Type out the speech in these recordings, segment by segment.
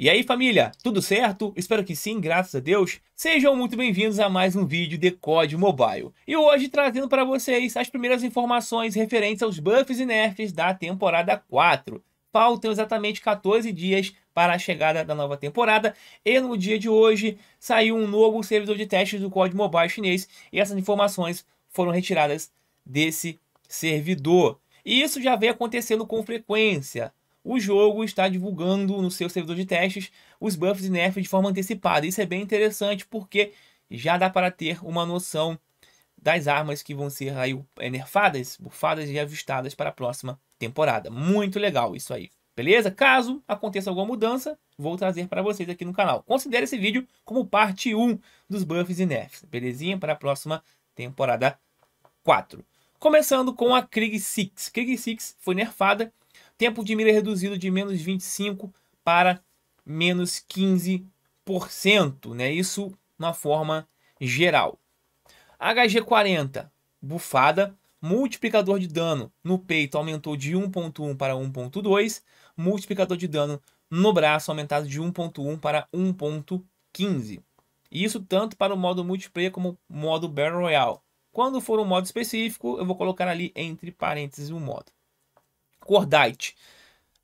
E aí família, tudo certo? Espero que sim, graças a Deus. Sejam muito bem-vindos a mais um vídeo de COD Mobile. E hoje trazendo para vocês as primeiras informações referentes aos buffs e nerfs da temporada 4. Faltam exatamente 14 dias para a chegada da nova temporada e no dia de hoje saiu um novo servidor de testes do COD Mobile chinês e essas informações foram retiradas desse servidor. E isso já vem acontecendo com frequência o jogo está divulgando no seu servidor de testes os buffs e nerfs de forma antecipada. Isso é bem interessante porque já dá para ter uma noção das armas que vão ser aí é, nerfadas, bufadas e ajustadas para a próxima temporada. Muito legal isso aí. Beleza? Caso aconteça alguma mudança, vou trazer para vocês aqui no canal. Considere esse vídeo como parte 1 dos buffs e nerfs, belezinha? Para a próxima temporada 4. Começando com a Krieg 6. Krieg 6 foi nerfada Tempo de mira reduzido de menos 25 para menos 15%, né? Isso na forma geral. HG40, bufada, multiplicador de dano no peito aumentou de 1.1 para 1.2, multiplicador de dano no braço aumentado de 1.1 para 1.15. Isso tanto para o modo multiplayer como modo Battle Royale. Quando for um modo específico, eu vou colocar ali entre parênteses o um modo. Cordite.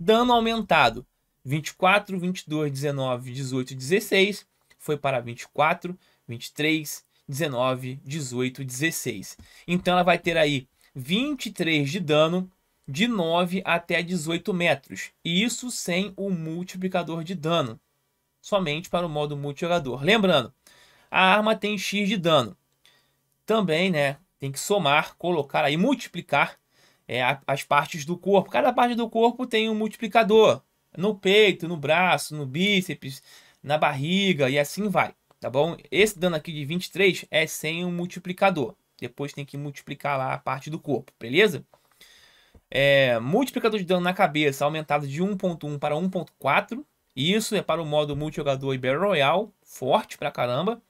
Dano aumentado 24, 22, 19, 18, 16. Foi para 24, 23, 19, 18, 16. Então ela vai ter aí 23 de dano de 9 até 18 metros. E isso sem o multiplicador de dano. Somente para o modo multijogador. Lembrando, a arma tem X de dano. Também, né? Tem que somar, colocar aí, multiplicar é, as partes do corpo. Cada parte do corpo tem um multiplicador. No peito, no braço, no bíceps, na barriga e assim vai. Tá bom? Esse dano aqui de 23 é sem um multiplicador. Depois tem que multiplicar lá a parte do corpo, beleza? É, multiplicador de dano na cabeça aumentado de 1.1 para 1.4. Isso é para o modo multijogador e Battle Royale, forte pra caramba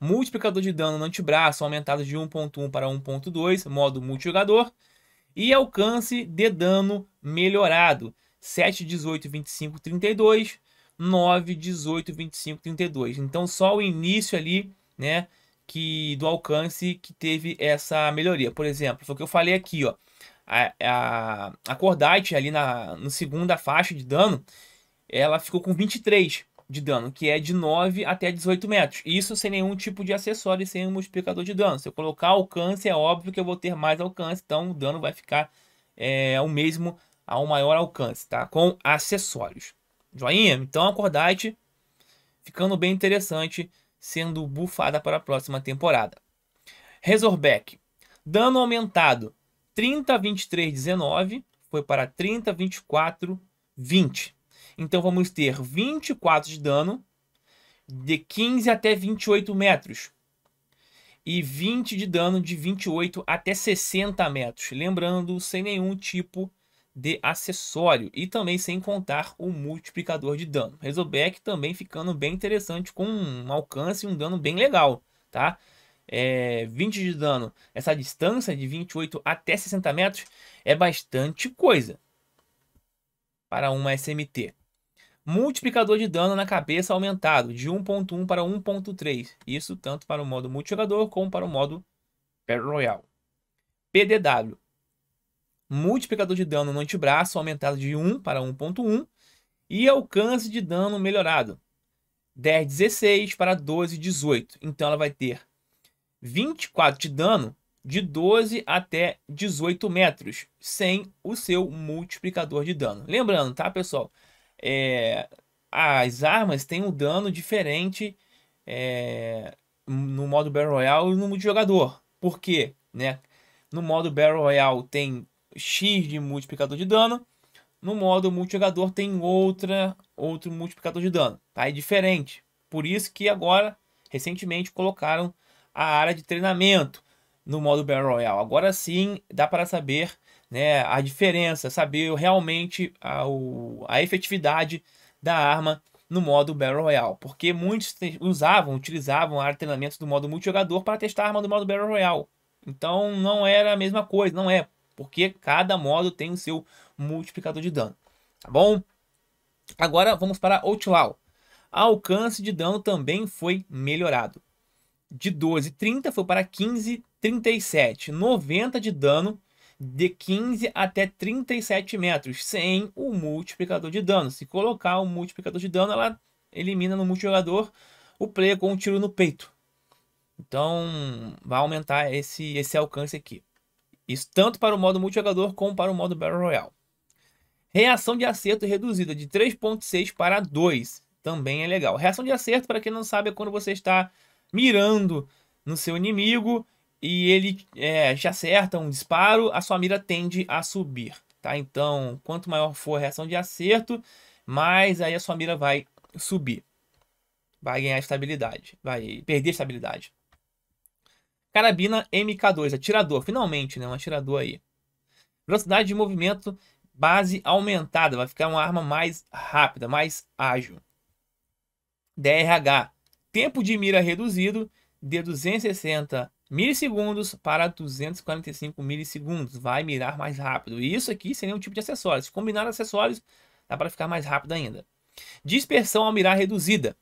multiplicador de dano no antebraço aumentado de 1.1 para 1.2, modo multijogador, e alcance de dano melhorado, 7, 18, 25, 32, 9, 18, 25, 32. Então só o início ali, né, que do alcance que teve essa melhoria. Por exemplo, foi o que eu falei aqui, ó. A, a, a Cordite ali na, na segunda faixa de dano, ela ficou com 23 de dano, que é de 9 até 18 metros. Isso sem nenhum tipo de acessório e sem um multiplicador de dano. Se eu colocar alcance, é óbvio que eu vou ter mais alcance, então o dano vai ficar é, o mesmo ao maior alcance, tá? Com acessórios. Joinha? Então a ficando bem interessante, sendo bufada para a próxima temporada. Resorbeck Dano aumentado 30, 23, 19. Foi para 30, 24, 20. Então vamos ter 24 de dano de 15 até 28 metros e 20 de dano de 28 até 60 metros. Lembrando, sem nenhum tipo de acessório e também sem contar o multiplicador de dano. Razorback também ficando bem interessante com um alcance e um dano bem legal, tá? É, 20 de dano, essa distância de 28 até 60 metros é bastante coisa para uma SMT. Multiplicador de dano na cabeça aumentado de 1.1 para 1.3. Isso tanto para o modo multijogador como para o modo Battle Royale. PDW. Multiplicador de dano no antebraço aumentado de 1 para 1.1 e alcance de dano melhorado. 10, 16 para 12, 18. Então ela vai ter 24 de dano de 12 até 18 metros, sem o seu multiplicador de dano. Lembrando, tá, pessoal? é, as armas têm um dano diferente é, no modo Battle Royale e no multijogador. Por quê? Né? No modo Battle Royale tem X de multiplicador de dano. No modo multijogador tem outra, outro multiplicador de dano. Tá? É diferente. Por isso que agora, recentemente, colocaram a área de treinamento no modo Battle Royale. Agora sim, dá para saber né, a diferença, saber realmente a, o, a efetividade da arma no modo Battle Royale, porque muitos usavam, utilizavam a treinamento do modo multijogador para testar a arma do modo Battle Royale. Então não era a mesma coisa, não é, porque cada modo tem o seu multiplicador de dano, tá bom? Agora vamos para Outlaw. Alcance de dano também foi melhorado. De 12,30 foi para 15,37, 90 de dano de 15 até 37 metros, sem o multiplicador de dano. Se colocar o multiplicador de dano, ela elimina no multijogador o player com um tiro no peito. Então, vai aumentar esse, esse alcance aqui. Isso tanto para o modo multijogador como para o modo Battle Royale. Reação de acerto reduzida de 3.6 para 2. Também é legal. Reação de acerto, para quem não sabe, é quando você está mirando no seu inimigo e ele é, já acerta um disparo, a sua mira tende a subir, tá? Então, quanto maior for a reação de acerto, mais aí a sua mira vai subir. Vai ganhar estabilidade, vai perder estabilidade. Carabina MK2, atirador, finalmente, né? Um atirador aí. Velocidade de movimento base aumentada, vai ficar uma arma mais rápida, mais ágil. DRH, tempo de mira reduzido de 260 milissegundos para 245 milissegundos. Vai mirar mais rápido. E isso aqui seria um tipo de acessório. Se combinar acessórios, dá para ficar mais rápido ainda. Dispersão ao mirar reduzida.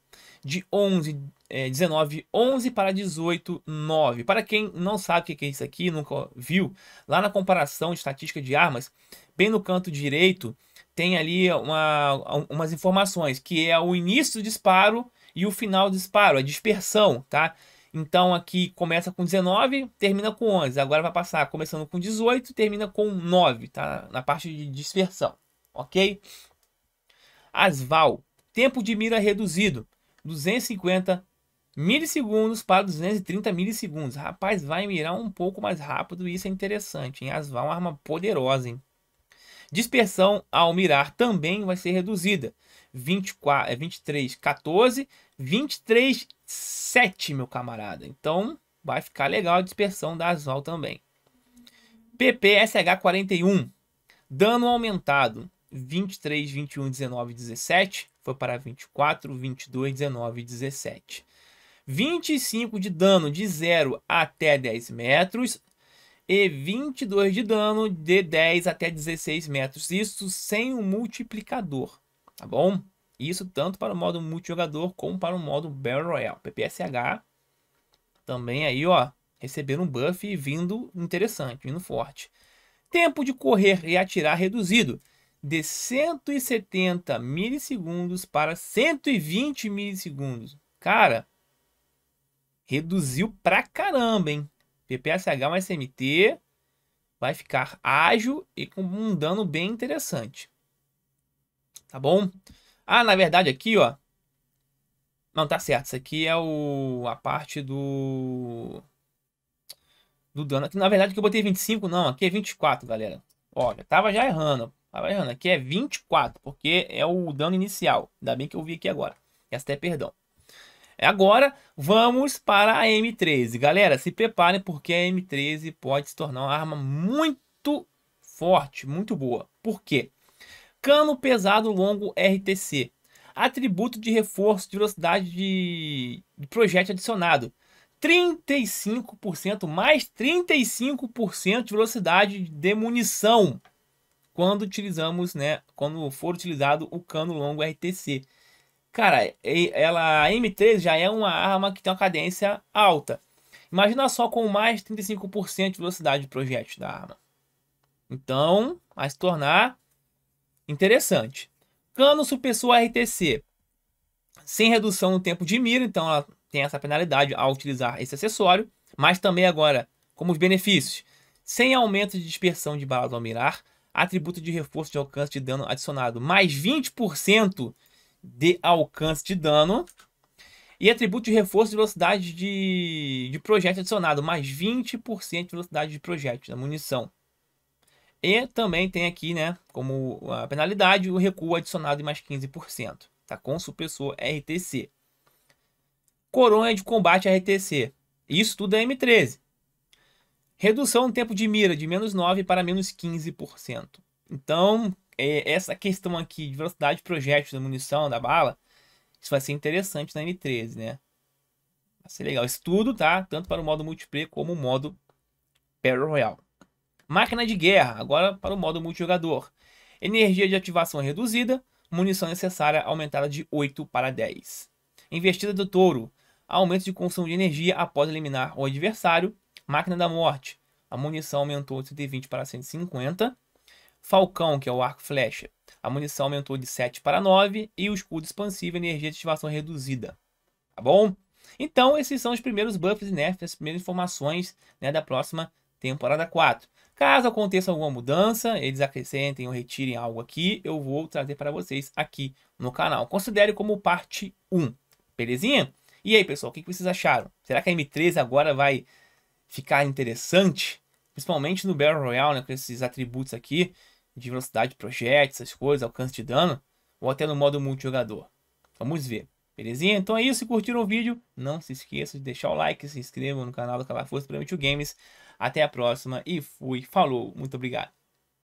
De 11, é, 19, 11 para 18, 9. Para quem não sabe o que é isso aqui, nunca viu, lá na comparação de estatística de armas, bem no canto direito, tem ali uma, umas informações, que é o início do disparo e o final do disparo, a dispersão, tá? Então aqui começa com 19, termina com 11. Agora vai passar começando com 18, termina com 9, tá? Na parte de dispersão, ok? Asval, tempo de mira reduzido, 250 milissegundos para 230 milissegundos. Rapaz, vai mirar um pouco mais rápido e isso é interessante, hein? Asval é uma arma poderosa, hein? Dispersão ao mirar também vai ser reduzida. 24, 23, 14 23,7, meu camarada. Então, vai ficar legal a dispersão da Asval também. PPSH41, dano aumentado 23, 21, 19, 17, foi para 24, 22, 19, 17. 25 de dano de 0 até 10 metros e 22 de dano de 10 até 16 metros, isso sem o multiplicador, tá bom? Isso tanto para o modo multijogador como para o modo Battle Royale. PPSH também aí, ó, receber um buff vindo interessante, vindo forte. Tempo de correr e atirar reduzido de 170 milissegundos para 120 milissegundos. Cara, reduziu pra caramba, hein? PPSH mais CMT vai ficar ágil e com um dano bem interessante. Tá bom? Ah, na verdade aqui, ó. Não, tá certo. Isso aqui é o a parte do do dano. Aqui, na verdade que eu botei 25, não. Aqui é 24, galera. Olha, tava já errando. Tava errando. Aqui é 24, porque é o dano inicial. Ainda bem que eu vi aqui agora. Essa até perdão. É, agora vamos para a M13. Galera, se preparem porque a M13 pode se tornar uma arma muito forte, muito boa. Por quê? Cano pesado longo RTC. Atributo de reforço de velocidade de, de adicionado. 35%, mais 35% de velocidade de munição quando utilizamos, né, quando for utilizado o cano longo RTC. Cara, ela a M3 já é uma arma que tem uma cadência alta. Imagina só com mais 35% de velocidade de projétil da arma. Então, vai se tornar Interessante. Cano Supersul RTC. Sem redução no tempo de mira, então ela tem essa penalidade ao utilizar esse acessório. Mas também agora, como os benefícios. Sem aumento de dispersão de balas ao mirar, atributo de reforço de alcance de dano adicionado, mais 20% de alcance de dano. E atributo de reforço de velocidade de, de projétil adicionado, mais 20% de velocidade de projétil da munição. E também tem aqui, né, como a penalidade, o recuo adicionado em mais 15%, tá? Com supressor RTC. Coronha de combate RTC. Isso tudo é M13. Redução no tempo de mira de menos 9 para menos 15%. Então, é, essa questão aqui de velocidade de projétil da munição, da bala, isso vai ser interessante na M13, né? Vai ser legal. Isso tudo, tá? Tanto para o modo multiplayer como o modo Battle Royale. Máquina de guerra, agora para o modo multijogador. Energia de ativação reduzida, munição necessária aumentada de 8 para 10. Investida do touro, aumento de consumo de energia após eliminar o adversário. Máquina da morte, a munição aumentou de 120 para 150. Falcão, que é o arco flecha, a munição aumentou de 7 para 9. E o escudo expansivo, energia de ativação reduzida. Tá bom? Então, esses são os primeiros buffs né? e nerfs, as primeiras informações né, da próxima temporada 4. Caso aconteça alguma mudança, eles acrescentem ou retirem algo aqui, eu vou trazer para vocês aqui no canal. Considere como parte 1, belezinha? E aí, pessoal, o que vocês acharam? Será que a M3 agora vai ficar interessante? Principalmente no Battle Royale, né, com esses atributos aqui de velocidade de projeto, essas coisas, alcance de dano, ou até no modo multijogador. Vamos ver. Belezinha? Então é isso. Se curtiram o vídeo, não se esqueça de deixar o like, se inscrevam no canal do Força para Games. Até a próxima e fui, falou, muito obrigado.